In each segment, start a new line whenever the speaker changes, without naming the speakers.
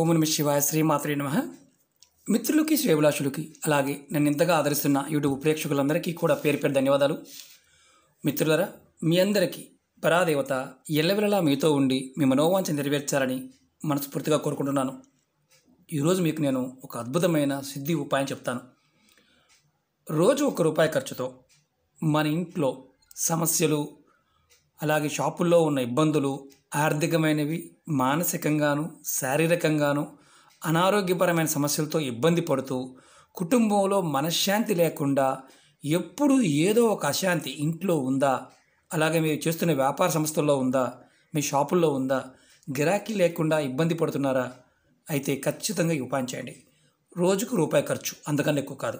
ఓం నమ శివాయ శ్రీమాత్రి నమ మిత్రులకి శ్రేవులాసులకి అలాగే నన్ను ఇంతగా ఆదరిస్తున్న యూట్యూబ్ ప్రేక్షకులందరికీ కూడా పేరు పేరు ధన్యవాదాలు మిత్రులరా మీ అందరికీ పరాదేవత ఎల్లవెల్లలా మీతో ఉండి మీ మనోవాంఛ నెరవేర్చాలని మనస్ఫూర్తిగా కోరుకుంటున్నాను ఈరోజు మీకు నేను ఒక అద్భుతమైన సిద్ధి ఉపాయం చెప్తాను రోజు ఒక రూపాయి ఖర్చుతో మన ఇంట్లో సమస్యలు అలాగే షాపుల్లో ఉన్న ఇబ్బందులు ఆర్థికమైనవి మానసికంగాను శారీరకంగాను అనారోగ్యపరమైన సమస్యలతో ఇబ్బంది పడుతూ కుటుంబంలో మనశ్శాంతి లేకుండా ఎప్పుడు ఏదో ఒక అశాంతి ఇంట్లో ఉందా అలాగే మీరు చేస్తున్న వ్యాపార సంస్థల్లో ఉందా మీ షాపుల్లో ఉందా గిరాకీ లేకుండా ఇబ్బంది పడుతున్నారా అయితే ఖచ్చితంగా ఈ ఉపాయం చేయండి రోజుకు రూపాయి ఖర్చు అందుకన్నా ఎక్కువ కాదు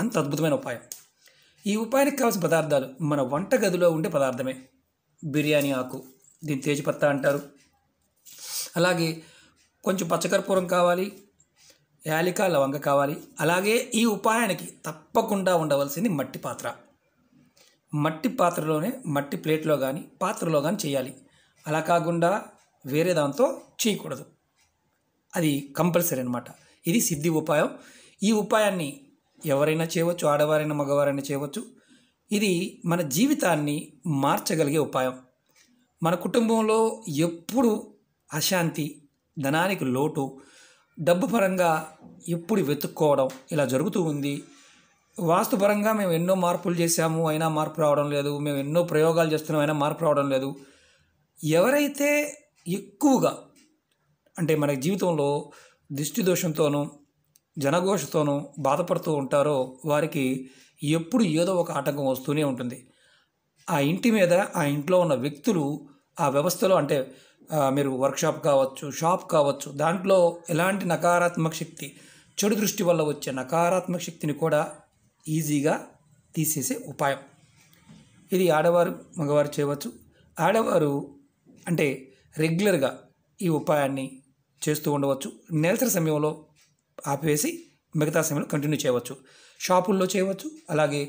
అంత అద్భుతమైన ఉపాయం ఈ ఉపాయానికి కావాల్సిన పదార్థాలు మన వంటగదిలో ఉండే పదార్థమే బిర్యానీ ఆకు దీని తేజపత్తా అంటారు అలాగే కొంచెం పచ్చకర్పూరం కావాలి యాలిక లవంగ కావాలి అలాగే ఈ ఉపాయానికి తప్పకుండా ఉండవలసింది మట్టి పాత్ర మట్టి పాత్రలోనే మట్టి ప్లేట్లో కానీ పాత్రలో కానీ చేయాలి అలా కాకుండా వేరే దాంతో చేయకూడదు అది కంపల్సరీ అనమాట ఇది సిద్ధి ఉపాయం ఈ ఉపాయాన్ని ఎవరైనా చేయవచ్చు ఆడవారైనా మగవారైనా చేయవచ్చు ఇది మన జీవితాన్ని మార్చగలిగే ఉపాయం మన కుటుంబంలో ఎప్పుడు అశాంతి ధనానికి లోటు డబ్బు పరంగా ఎప్పుడు వెతుక్కోవడం ఇలా జరుగుతూ ఉంది వాస్తుపరంగా మేము ఎన్నో మార్పులు చేశాము అయినా మార్పు రావడం లేదు మేము ఎన్నో ప్రయోగాలు చేస్తున్నాం అయినా మార్పు రావడం లేదు ఎవరైతే ఎక్కువగా అంటే మన జీవితంలో దిష్టి దోషంతోనూ జనఘోషతోనూ బాధపడుతూ ఉంటారో వారికి ఎప్పుడు ఏదో ఒక ఆటంకం వస్తూనే ఉంటుంది ఆ ఇంటి మీద ఆ ఇంట్లో ఉన్న వ్యక్తులు ఆ వ్యవస్థలో అంటే మీరు వర్క్షాప్ కావచ్చు షాప్ కావచ్చు దాంట్లో ఎలాంటి నకారాత్మక శక్తి చెడు దృష్టి వల్ల వచ్చే నకారాత్మక శక్తిని కూడా ఈజీగా తీసేసే ఉపాయం ఇది ఆడవారు మగవారు చేయవచ్చు ఆడవారు అంటే రెగ్యులర్గా ఈ ఉపాయాన్ని చేస్తూ ఉండవచ్చు నేల్సర సమయంలో ఆపివేసి మిగతా సమయంలో కంటిన్యూ చేయవచ్చు షాపుల్లో చేయవచ్చు అలాగే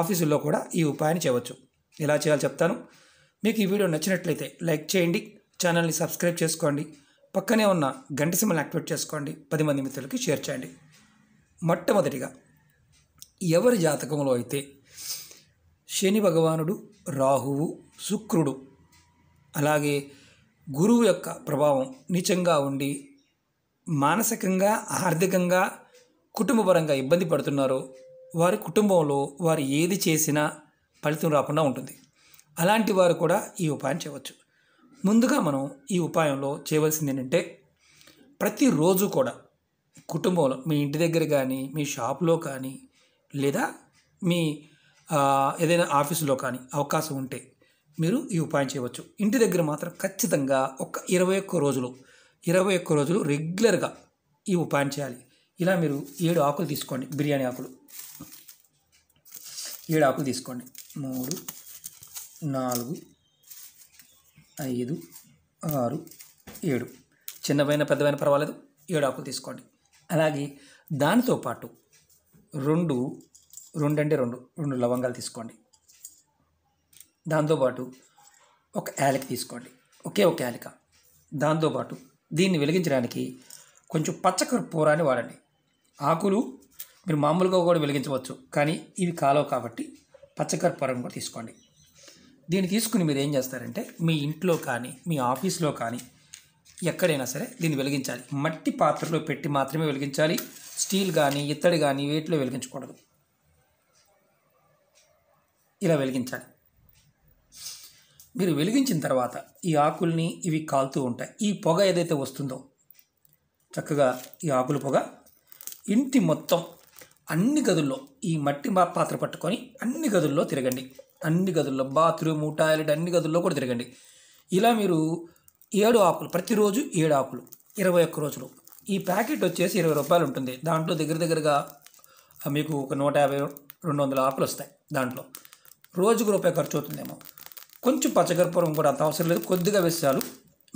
ఆఫీసుల్లో కూడా ఈ ఉపాయాన్ని చేయవచ్చు ఎలా చేయాలో చెప్తాను మీకు ఈ వీడియో నచ్చినట్లయితే లైక్ చేయండి ఛానల్ని సబ్స్క్రైబ్ చేసుకోండి పక్కనే ఉన్న గంట సిమ్మల్ని యాక్టివేట్ చేసుకోండి పది మంది మిత్రులకి షేర్ చేయండి మొట్టమొదటిగా ఎవరి జాతకంలో అయితే శని భగవానుడు రాహువు శుక్రుడు అలాగే గురువు యొక్క ప్రభావం నిజంగా ఉండి మానసికంగా ఆర్థికంగా కుటుంబపరంగా ఇబ్బంది పడుతున్నారో వారి కుటుంబంలో వారు ఏది చేసినా ఫలితం రాకుండా ఉంటుంది అలాంటి వారు కూడా ఈ ఉపాయం చేయవచ్చు ముందుగా మనం ఈ ఉపాయంలో చేయవలసింది ఏంటంటే ప్రతిరోజు కూడా కుటుంబంలో మీ ఇంటి దగ్గర కానీ మీ షాప్లో కానీ లేదా మీ ఏదైనా ఆఫీసులో కానీ అవకాశం ఉంటే మీరు ఈ ఉపాయం చేయవచ్చు ఇంటి దగ్గర మాత్రం ఖచ్చితంగా ఒక ఇరవై ఒక్క రోజులు ఇరవై ఒక్క రోజులు రెగ్యులర్గా ఈ ఉపాయం చేయాలి ఇలా మీరు ఏడు ఆకులు తీసుకోండి బిర్యానీ ఆకులు ఏడు ఆకులు తీసుకోండి మూడు నాలుగు ఐదు ఆరు ఏడు చిన్నవైన పెద్దవైన పర్వాలేదు ఏడు ఆకులు తీసుకోండి అలాగే దానితో పాటు రెండు రెండు అంటే రెండు రెండు లవంగాలు తీసుకోండి దాంతోపాటు ఒక యాలిక తీసుకోండి ఒకే ఒక యాలిక దాంతోపాటు దీన్ని వెలిగించడానికి కొంచెం పచ్చకర్పూరాన్ని వాడండి ఆకులు మీరు మామూలుగా కూడా వెలిగించవచ్చు కానీ ఇవి కాలవు కాబట్టి పచ్చకర్పూరం కూడా తీసుకోండి దీన్ని తీసుకుని మీరు ఏం చేస్తారంటే మీ ఇంట్లో కానీ మీ ఆఫీస్లో కానీ ఎక్కడైనా సరే దీన్ని వెలిగించాలి మట్టి పాత్రలో పెట్టి మాత్రమే వెలిగించాలి స్టీల్ కానీ ఇత్తడి కానీ వేటిలో వెలిగించకూడదు ఇలా వెలిగించాలి మీరు వెలిగించిన తర్వాత ఈ ఆకుల్ని ఇవి కాలుతూ ఉంటాయి ఈ పొగ ఏదైతే వస్తుందో చక్కగా ఈ ఆకుల పొగ ఇంటి మొత్తం అన్ని గదుల్లో ఈ మట్టి పాత్ర పట్టుకొని అన్ని గదుల్లో తిరగండి అన్ని గదుల్లో బాత్రూమ్ టాయిలెట్ అన్ని గదుల్లో కూడా తిరగండి ఇలా మీరు ఏడు ఆకులు ప్రతిరోజు ఏడు ఆకులు ఇరవై ఒక్క రోజులు ఈ ప్యాకెట్ వచ్చేసి ఇరవై రూపాయలు ఉంటుంది దాంట్లో దగ్గర దగ్గరగా మీకు ఒక నూట యాభై రెండు వందల ఆకులు వస్తాయి దాంట్లో రోజుకు రూపాయి ఖర్చు అవుతుందేమో కొంచెం పచ్చగర్పూరం కూడా అంత అవసరం లేదు కొద్దిగా వేసాలు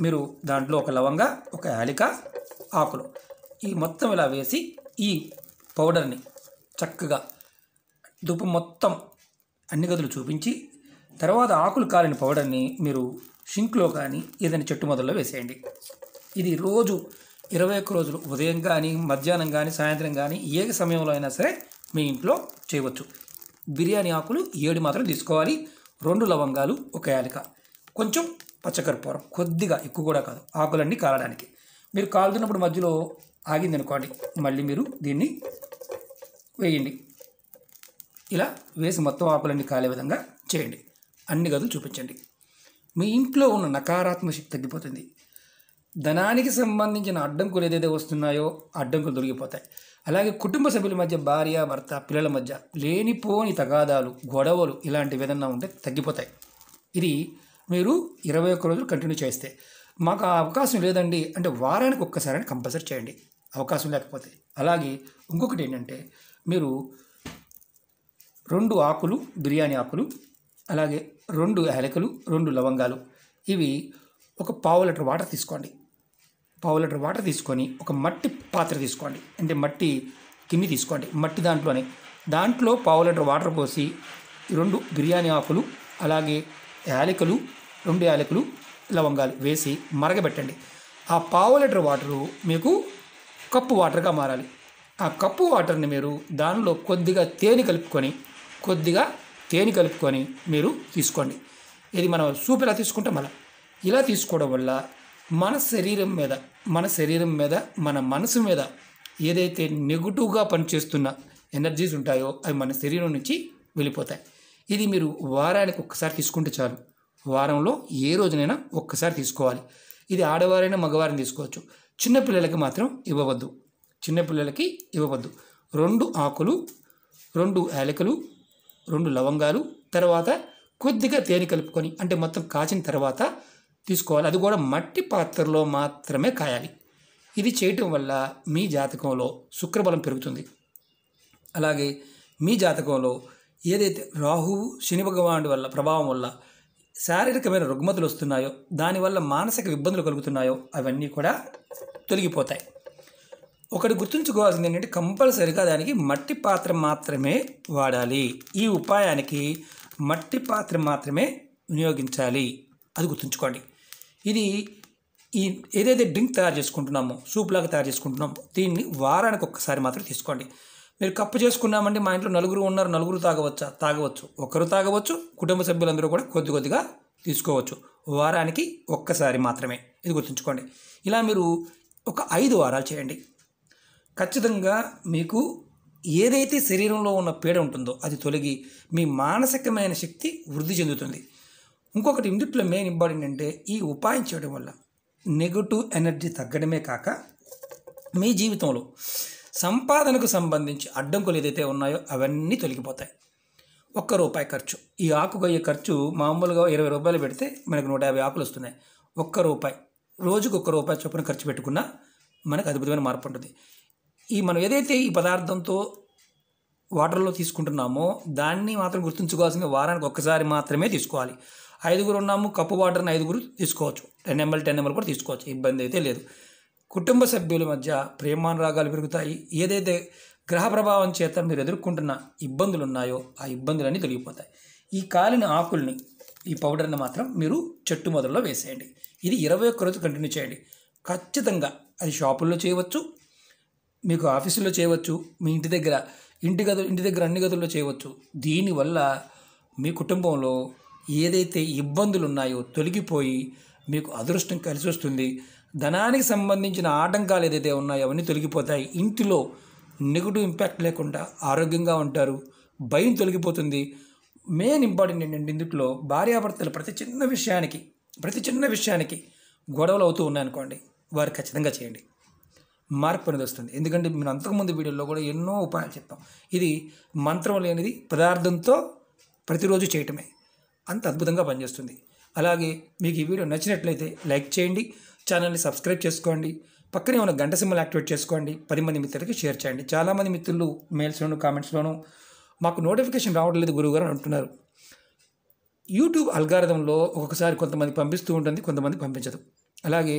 మీరు దాంట్లో ఒక లవంగ ఒక యాలిక ఆకులు ఈ మొత్తం ఇలా వేసి ఈ పౌడర్ని చక్కగా దుప్పు మొత్తం అన్ని గదులు చూపించి తర్వాత ఆకులు కాలిన పౌడర్ని మీరు షింక్లో కానీ ఏదైనా చెట్టు మొదల్లో వేసేయండి ఇది రోజు ఇరవై ఒక్క రోజులు ఉదయం కానీ మధ్యాహ్నం కానీ సాయంత్రం కానీ ఏ సమయంలో అయినా సరే మీ ఇంట్లో చేయవచ్చు బిర్యానీ ఆకులు ఏడు మాత్రం తీసుకోవాలి రెండు లవంగాలు ఒక యాలిక కొంచెం పచ్చకర్పూరం కొద్దిగా ఎక్కువ కూడా కాదు ఆకులన్నీ కాలడానికి మీరు కాలుతున్నప్పుడు మధ్యలో ఆగింది అనుకోండి మళ్ళీ మీరు దీన్ని వేయండి ఇలా వేసి మొత్తం ఆకులన్నీ కాలే విధంగా చేయండి అన్ని గదులు చూపించండి మీ ఇంట్లో ఉన్న నకారాత్మక శక్తి తగ్గిపోతుంది ధనానికి సంబంధించిన అడ్డంకులు ఏదైతే వస్తున్నాయో అడ్డంకులు దొరికిపోతాయి అలాగే కుటుంబ సభ్యుల మధ్య భార్య భర్త పిల్లల మధ్య లేనిపోని తగాదాలు గొడవలు ఇలాంటివి ఏదన్నా ఉంటే తగ్గిపోతాయి ఇది మీరు ఇరవై ఒక్క రోజులు కంటిన్యూ చేస్తే మాకు ఆ అవకాశం లేదండి అంటే వారానికి ఒక్కసారి కంపల్సరీ చేయండి అవకాశం లేకపోతే అలాగే ఇంకొకటి ఏంటంటే మీరు రెండు ఆకులు బిర్యానీ ఆకులు అలాగే రెండు యాలకులు రెండు లవంగాలు ఇవి ఒక పావు లీటర్ వాటర్ తీసుకోండి పావు లీటర్ వాటర్ తీసుకొని ఒక మట్టి పాత్ర తీసుకోండి అంటే మట్టి కిన్ని తీసుకోండి మట్టి దాంట్లోనే దాంట్లో పావు లీటర్ వాటర్ పోసి రెండు బిర్యానీ ఆకులు అలాగే యాలకులు రెండు యాలకులు లవంగాలు వేసి మరగబెట్టండి ఆ పావు లీటర్ వాటరు మీకు కప్పు వాటర్గా మారాలి ఆ కప్పు వాటర్ని మీరు దానిలో కొద్దిగా తేనె కలుపుకొని కొద్దిగా తేనె కలుపుకొని మీరు తీసుకోండి ఇది మనం సూప్ ఎలా తీసుకుంటాం అలా ఇలా తీసుకోవడం వల్ల మన శరీరం మీద మన శరీరం మీద మన మనసు మీద ఏదైతే నెగిటివ్గా పనిచేస్తున్న ఎనర్జీస్ ఉంటాయో అవి మన శరీరం నుంచి వెళ్ళిపోతాయి ఇది మీరు వారానికి ఒక్కసారి తీసుకుంటే చాలు వారంలో ఏ రోజునైనా ఒక్కసారి తీసుకోవాలి ఇది ఆడవారైనా మగవారిని తీసుకోవచ్చు చిన్నపిల్లలకి మాత్రం ఇవ్వవద్దు చిన్నపిల్లలకి ఇవ్వవద్దు రెండు ఆకులు రెండు యాలకులు రెండు లవంగాలు తర్వాత కొద్దిగా తేనె కలుపుకొని అంటే మొత్తం కాచిన తర్వాత తీసుకోవాలి అది కూడా మట్టి పాత్రలో మాత్రమే కాయాలి ఇది చేయటం వల్ల మీ జాతకంలో శుక్రబలం పెరుగుతుంది అలాగే మీ జాతకంలో ఏదైతే రాహువు శని భగవానుడి వల్ల ప్రభావం వల్ల శారీరకమైన రుగ్మతలు వస్తున్నాయో దానివల్ల మానసిక ఇబ్బందులు కలుగుతున్నాయో అవన్నీ కూడా తొలగిపోతాయి ఒకటి గుర్తుంచుకోవాల్సింది ఏంటంటే కంపల్సరిగా దానికి మట్టి పాత్ర మాత్రమే వాడాలి ఈ ఉపాయానికి మట్టి పాత్ర మాత్రమే వినియోగించాలి అది గుర్తుంచుకోండి ఇది ఈ ఏదైతే డ్రింక్ తయారు చేసుకుంటున్నామో సూప్ లాగా తయారు చేసుకుంటున్నాము దీన్ని వారానికి ఒక్కసారి మాత్రం తీసుకోండి మీరు కప్పు చేసుకున్నామంటే మా ఇంట్లో నలుగురు ఉన్నారు నలుగురు తాగవచ్చా తాగవచ్చు ఒకరు తాగవచ్చు కుటుంబ సభ్యులందరూ కూడా కొద్ది కొద్దిగా తీసుకోవచ్చు వారానికి ఒక్కసారి మాత్రమే ఇది గుర్తుంచుకోండి ఇలా మీరు ఒక ఐదు వారాలు చేయండి ఖచ్చితంగా మీకు ఏదైతే శరీరంలో ఉన్న పీడ ఉంటుందో అది తొలగి మీ మానసికమైన శక్తి వృద్ధి చెందుతుంది ఇంకొకటి ఇందుట్లో మెయిన్ ఇంపార్టెంట్ అంటే ఈ ఉపాయం చేయడం వల్ల నెగటివ్ ఎనర్జీ తగ్గడమే కాక మీ జీవితంలో సంపాదనకు సంబంధించి అడ్డంకులు ఏదైతే ఉన్నాయో అవన్నీ తొలగిపోతాయి ఒక్క రూపాయి ఖర్చు ఈ ఆకుకు అయ్యే ఖర్చు మామూలుగా ఇరవై రూపాయలు పెడితే మనకు నూట యాభై ఆకులు వస్తున్నాయి ఒక్క రూపాయి రోజుకు ఒక్క రూపాయి చొప్పున ఖర్చు పెట్టుకున్నా మనకు అద్భుతమైన మార్పు ఉంటుంది ఈ మనం ఏదైతే ఈ పదార్థంతో వాటర్లో తీసుకుంటున్నామో దాన్ని మాత్రం గుర్తుంచుకోవాల్సింది వారానికి ఒక్కసారి మాత్రమే తీసుకోవాలి ఐదుగురు ఉన్నాము కప్పు వాటర్ని ఐదుగురు తీసుకోవచ్చు టెన్ ఎంఎల్ టెన్ ఎంఎల్ కూడా తీసుకోవచ్చు ఇబ్బంది అయితే లేదు కుటుంబ సభ్యుల మధ్య ప్రేమానురాగాలు పెరుగుతాయి ఏదైతే గ్రహ ప్రభావం చేత మీరు ఎదుర్కొంటున్న ఇబ్బందులు ఉన్నాయో ఆ ఇబ్బందులన్నీ తొలగిపోతాయి ఈ కాలిన ఆకుల్ని ఈ పౌడర్ని మాత్రం మీరు చెట్టు మొదల్లో వేసేయండి ఇది ఇరవై ఒక్క రోజు కంటిన్యూ చేయండి ఖచ్చితంగా అది షాపుల్లో చేయవచ్చు మీకు ఆఫీసులో చేయవచ్చు మీ ఇంటి దగ్గర ఇంటి గదు ఇంటి దగ్గర అన్ని గదుల్లో చేయవచ్చు దీనివల్ల మీ కుటుంబంలో ఏదైతే ఇబ్బందులు ఉన్నాయో తొలగిపోయి మీకు అదృష్టం కలిసి వస్తుంది ధనానికి సంబంధించిన ఆటంకాలు ఏదైతే ఉన్నాయో అవన్నీ తొలగిపోతాయి ఇంటిలో నెగిటివ్ ఇంపాక్ట్ లేకుండా ఆరోగ్యంగా ఉంటారు భయం తొలగిపోతుంది మెయిన్ ఇంపార్టెంట్ ఏంటంటే ఇందుట్లో భార్యాభర్తలు ప్రతి చిన్న విషయానికి ప్రతి చిన్న విషయానికి గొడవలు అవుతూ ఉన్నాయనుకోండి వారు ఖచ్చితంగా చేయండి మార్పు అనేది వస్తుంది ఎందుకంటే మేము అంతకుముందు వీడియోలో కూడా ఎన్నో ఉపాయాలు చెప్తాం ఇది మంత్రం లేనిది పదార్థంతో ప్రతిరోజు చేయటమే అంత అద్భుతంగా పనిచేస్తుంది అలాగే మీకు ఈ వీడియో నచ్చినట్లయితే లైక్ చేయండి ఛానల్ని సబ్స్క్రైబ్ చేసుకోండి పక్కనే ఉన్న గంట సింబల్ యాక్టివేట్ చేసుకోండి పది మంది మిత్రులకి షేర్ చేయండి చాలామంది మిత్రులు మెయిల్స్లోను కామెంట్స్లోను మాకు నోటిఫికేషన్ రావడం లేదు గురువుగారు అని అంటున్నారు యూట్యూబ్ అల్గారిథంలో ఒక్కొక్కసారి కొంతమంది పంపిస్తూ ఉంటుంది కొంతమంది పంపించదు అలాగే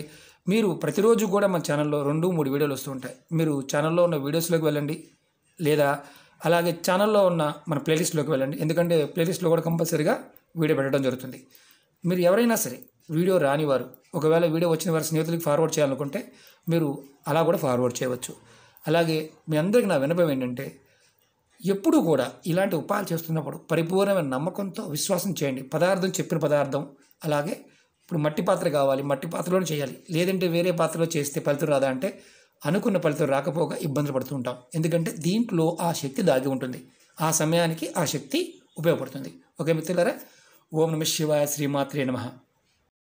మీరు ప్రతిరోజు కూడా మన ఛానల్లో రెండు మూడు వీడియోలు వస్తుంటాయి మీరు ఛానల్లో ఉన్న వీడియోస్లోకి వెళ్ళండి లేదా అలాగే ఛానల్లో ఉన్న మన ప్లేలిస్ట్లోకి వెళ్ళండి ఎందుకంటే ప్లేలిస్ట్లో కూడా కంపల్సరీగా వీడియో పెట్టడం జరుగుతుంది మీరు ఎవరైనా సరే వీడియో రానివారు ఒకవేళ వీడియో వచ్చిన వారి స్నేహితులకు ఫార్వర్డ్ చేయాలనుకుంటే మీరు అలా కూడా ఫార్వర్డ్ చేయవచ్చు అలాగే మీ అందరికి నా వినపం ఏంటంటే ఎప్పుడు కూడా ఇలాంటి ఉపాయాలు చేస్తున్నప్పుడు పరిపూర్ణమైన నమ్మకంతో విశ్వాసం చేయండి పదార్థం చెప్పిన పదార్థం అలాగే ఇప్పుడు మట్టి పాత్ర కావాలి మట్టి పాత్రలోనే చేయాలి లేదంటే వేరే పాత్రలో చేస్తే ఫలితం రాదా అంటే అనుకున్న ఫలితం రాకపోగా ఇబ్బందులు పడుతూ ఉంటాం ఎందుకంటే దీంట్లో ఆ శక్తి దాగి ఉంటుంది ఆ సమయానికి ఆ శక్తి ఉపయోగపడుతుంది ఓకే మిత్రులారా ఓం నమ శివాయ శ్రీమాత్రే నమ